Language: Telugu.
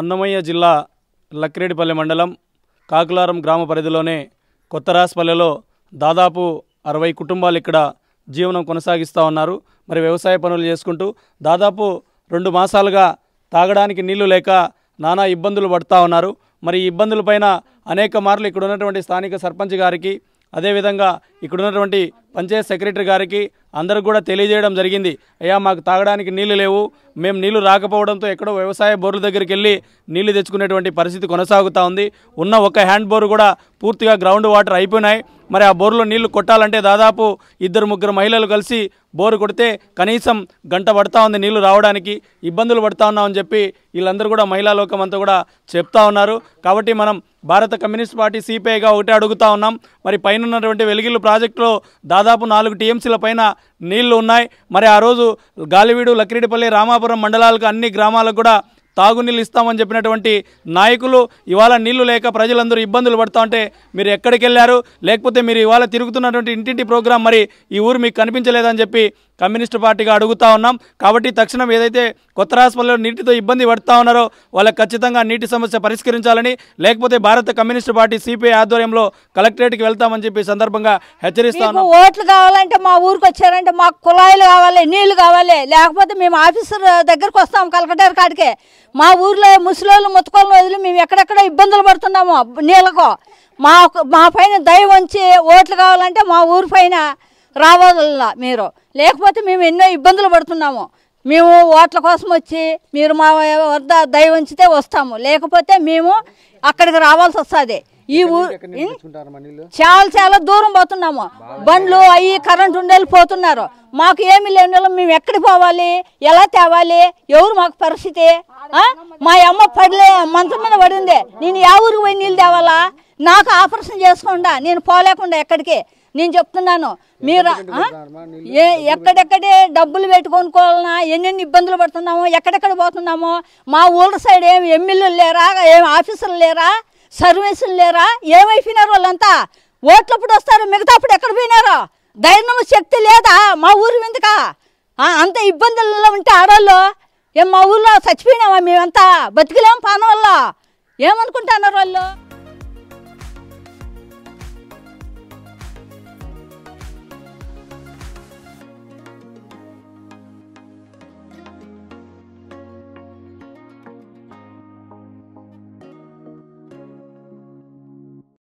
అన్నమయ్య జిల్లా లక్రేడిపల్లె మండలం కాకులారం గ్రామ పరిధిలోనే కొత్తరాసుపల్లెలో దాదాపు అరవై కుటుంబాలు ఇక్కడ జీవనం కొనసాగిస్తూ ఉన్నారు మరి వ్యవసాయ పనులు చేసుకుంటూ దాదాపు రెండు మాసాలుగా తాగడానికి నీళ్లు లేక నానా ఇబ్బందులు పడుతూ ఉన్నారు మరి ఈ ఇబ్బందులపైన అనేక మార్లు ఇక్కడ ఉన్నటువంటి స్థానిక సర్పంచ్ గారికి అదేవిధంగా ఇక్కడ ఉన్నటువంటి పంచాయత్ సెక్రటరీ గారికి అందరికి కూడా తెలియజేయడం జరిగింది అయ్యా మాకు తాగడానికి నీళ్లు లేవు మేము నీళ్లు రాకపోవడంతో ఎక్కడో వ్యవసాయ బోర్ల దగ్గరికి వెళ్ళి నీళ్లు తెచ్చుకునేటువంటి పరిస్థితి కొనసాగుతూ ఉంది ఉన్న ఒక హ్యాండ్ బోర్ కూడా పూర్తిగా గ్రౌండ్ వాటర్ అయిపోయినాయి మరి ఆ బోర్లో నీళ్లు కొట్టాలంటే దాదాపు ఇద్దరు ముగ్గురు మహిళలు కలిసి బోరు కొడితే కనీసం గంట పడతా ఉంది నీళ్లు రావడానికి ఇబ్బందులు పడతా ఉన్నామని చెప్పి వీళ్ళందరూ కూడా మహిళా లోకం అంతా కూడా చెప్తా ఉన్నారు కాబట్టి మనం భారత కమ్యూనిస్ట్ పార్టీ సిపిఐగా ఒకటే అడుగుతా ఉన్నాం మరి పైన ఉన్నటువంటి వెలుగులు ప్రాజెక్టులో దాదాపు దాదాపు నాలుగు టీఎంసీల పైన నీళ్లు ఉన్నాయి మరి ఆ రోజు గాలివీడు లక్కిరెడ్డిపల్లి రామాపురం మండలాలకు అన్ని గ్రామాలకు కూడా తాగునీళ్ళు ఇస్తామని చెప్పినటువంటి నాయకులు ఇవాళ నీళ్లు లేక ప్రజలందరూ ఇబ్బందులు పడతా ఉంటే మీరు ఎక్కడికి వెళ్ళారు లేకపోతే మీరు ఇవాళ తిరుగుతున్నటువంటి ఇంటింటి ప్రోగ్రాం మరి ఈ ఊరు మీకు కనిపించలేదని చెప్పి కమ్యూనిస్ట్ పార్టీగా అడుగుతా ఉన్నాం కాబట్టి తక్షణం ఏదైతే కొత్త రాష్ట్రంలో నీటితో ఇబ్బంది పడుతూ ఉన్నారో వాళ్ళకి ఖచ్చితంగా నీటి సమస్య పరిష్కరించాలని లేకపోతే భారత కమ్యూనిస్ట్ పార్టీ సిపిఐ ఆధ్వర్యంలో కలెక్టరేట్కి వెళ్తామని చెప్పి సందర్భంగా హెచ్చరిస్తా ఉన్నాం ఓట్లు కావాలంటే మా ఊరికి వచ్చారంటే మాకు కుళాయిలు కావాలి నీళ్లు కావాలి లేకపోతే మేము ఆఫీసర్ దగ్గరకు వస్తాం కలెక్టర్ కాడికే మా ఊర్లో ముసలోళ్ళు ముతకోళ్ళని వదిలి మేము ఎక్కడెక్కడ ఇబ్బందులు పడుతున్నాము నీళ్ళకు మా మా పైన దయ వంచి ఓట్లు కావాలంటే మా ఊరి పైన రావాలా మీరు లేకపోతే మేము ఎన్నో ఇబ్బందులు పడుతున్నాము మేము ఓట్ల కోసం వచ్చి మీరు మా వద్ద దయ ఉంచితే వస్తాము లేకపోతే మేము అక్కడికి రావాల్సి వస్తుంది ఈ చాలా చాలా దూరం పోతున్నాము బండ్లు అవి కరెంట్ ఉండేళ్ళు పోతున్నారు మాకు ఏమి లేని వాళ్ళు మేము ఎక్కడికి పోవాలి ఎలా తేవాలి ఎవరు మాకు పరిస్థితి మా అమ్మ పడలే మంచం మీద పడింది నేను ఏ ఊరికి పోయి నీళ్ళు తేవాలా నాకు ఆపరేషన్ చేసుకుండా నేను పోలేకుండా ఎక్కడికి నేను చెప్తున్నాను మీరు ఏ ఎక్కడెక్కడే డబ్బులు పెట్టుకొనుకోవాలన్నా ఎన్నెన్ని ఇబ్బందులు పడుతున్నామో ఎక్కడెక్కడ పోతున్నామో మా ఊళ్ళ సైడ్ ఏమి ఎమ్మెల్యేలు లేరా ఏమి ఆఫీసర్లు లేరా సర్వీసులు లేరా ఏమైపోయినారు వాళ్ళంతా ఓట్లప్పుడు వస్తారు మిగతాప్పుడు ఎక్కడ పోయినారో ధైర్యం శక్తి లేదా మా ఊరు ఎందుకా అంత ఇబ్బందులలో ఉంటే ఆడవాళ్ళు ఏం మా ఊళ్ళో చచ్చిపోయినావా మేమంతా బతికిలేం పాన వల్ల ఏమనుకుంటున్నారు వాళ్ళు